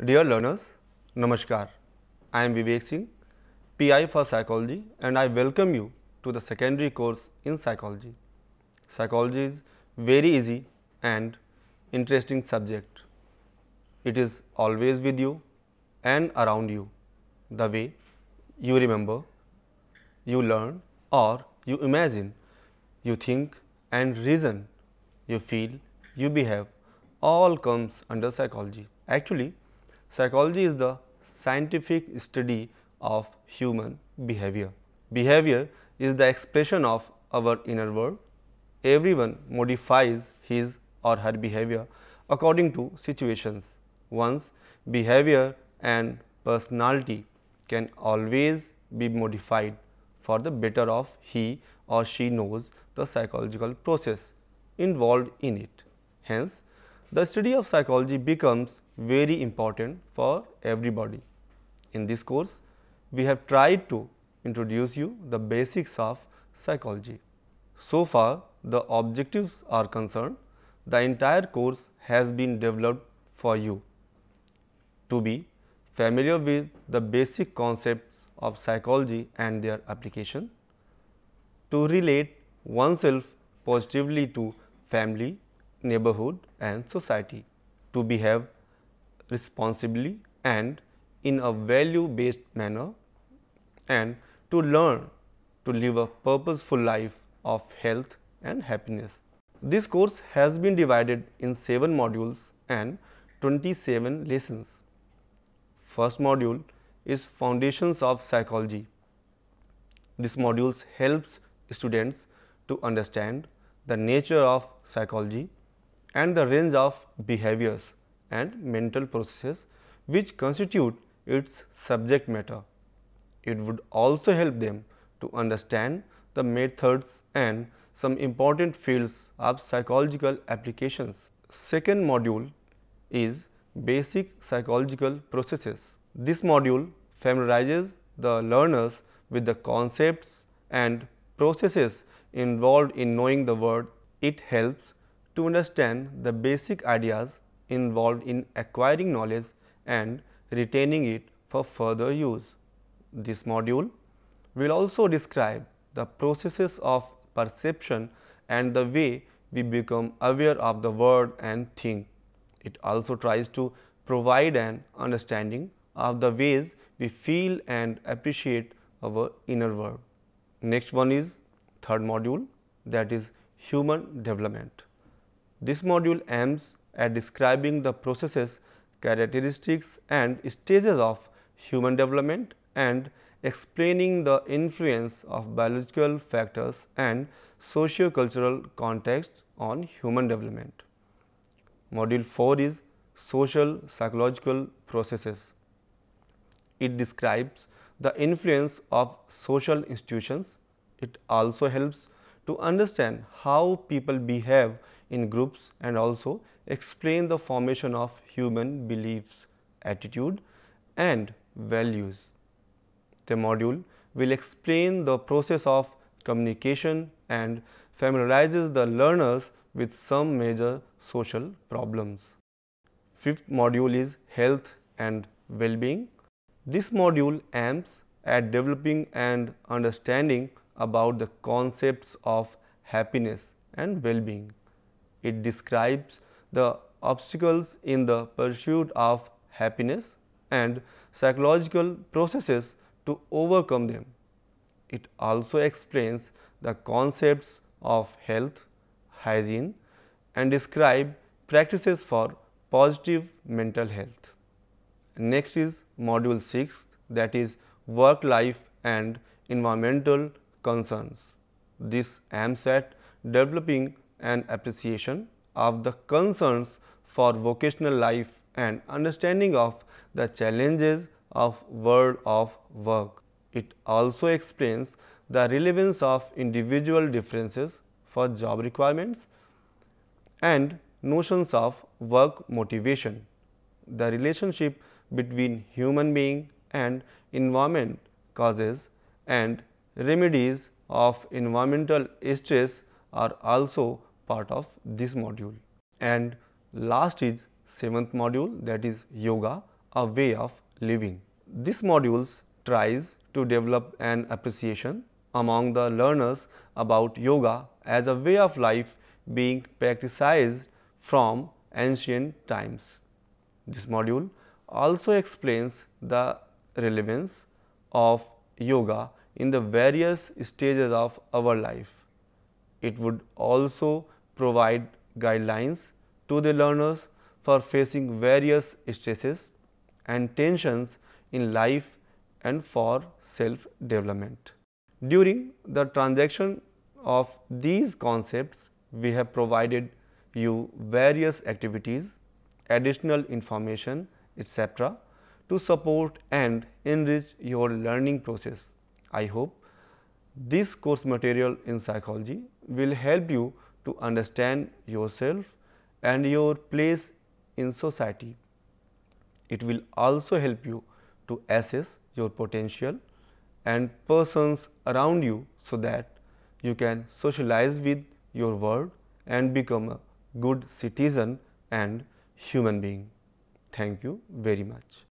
Dear learners, Namaskar. I am Vivek Singh, PI for Psychology and I welcome you to the secondary course in Psychology. Psychology is very easy and interesting subject. It is always with you and around you the way you remember, you learn or you imagine, you think and reason, you feel, you behave all comes under psychology. Actually, Psychology is the scientific study of human behavior. Behavior is the expression of our inner world. Everyone modifies his or her behavior according to situations. One's behavior and personality can always be modified for the better of he or she knows the psychological process involved in it. Hence, the study of psychology becomes very important for everybody. In this course, we have tried to introduce you the basics of psychology. So far, the objectives are concerned, the entire course has been developed for you to be familiar with the basic concepts of psychology and their application, to relate oneself positively to family, neighborhood and society to behave responsibly and in a value based manner and to learn to live a purposeful life of health and happiness. This course has been divided in 7 modules and 27 lessons. First module is Foundations of Psychology. This module helps students to understand the nature of psychology and the range of behaviors and mental processes which constitute its subject matter. It would also help them to understand the methods and some important fields of psychological applications. Second module is basic psychological processes. This module familiarizes the learners with the concepts and processes involved in knowing the world. It helps to understand the basic ideas involved in acquiring knowledge and retaining it for further use. This module will also describe the processes of perception and the way we become aware of the world and think. It also tries to provide an understanding of the ways we feel and appreciate our inner world. Next one is third module that is human development. This module aims at describing the processes, characteristics and stages of human development and explaining the influence of biological factors and socio-cultural context on human development. Module 4 is Social Psychological Processes. It describes the influence of social institutions. It also helps to understand how people behave in groups and also explain the formation of human beliefs, attitude and values. The module will explain the process of communication and familiarizes the learners with some major social problems. Fifth module is health and well-being. This module aims at developing and understanding about the concepts of happiness and well-being. It describes the obstacles in the pursuit of happiness and psychological processes to overcome them. It also explains the concepts of health, hygiene and describe practices for positive mental health. Next is module 6 that is work life and environmental concerns. This aims at developing and appreciation of the concerns for vocational life and understanding of the challenges of world of work. It also explains the relevance of individual differences for job requirements and notions of work motivation. The relationship between human being and environment causes and remedies of environmental stress are also part of this module. And last is seventh module that is yoga, a way of living. This module tries to develop an appreciation among the learners about yoga as a way of life being practiced from ancient times. This module also explains the relevance of yoga in the various stages of our life. It would also provide guidelines to the learners for facing various stresses and tensions in life and for self development. During the transaction of these concepts, we have provided you various activities, additional information, etc., to support and enrich your learning process. I hope this course material in psychology will help you to understand yourself and your place in society. It will also help you to assess your potential and persons around you so that you can socialize with your world and become a good citizen and human being. Thank you very much.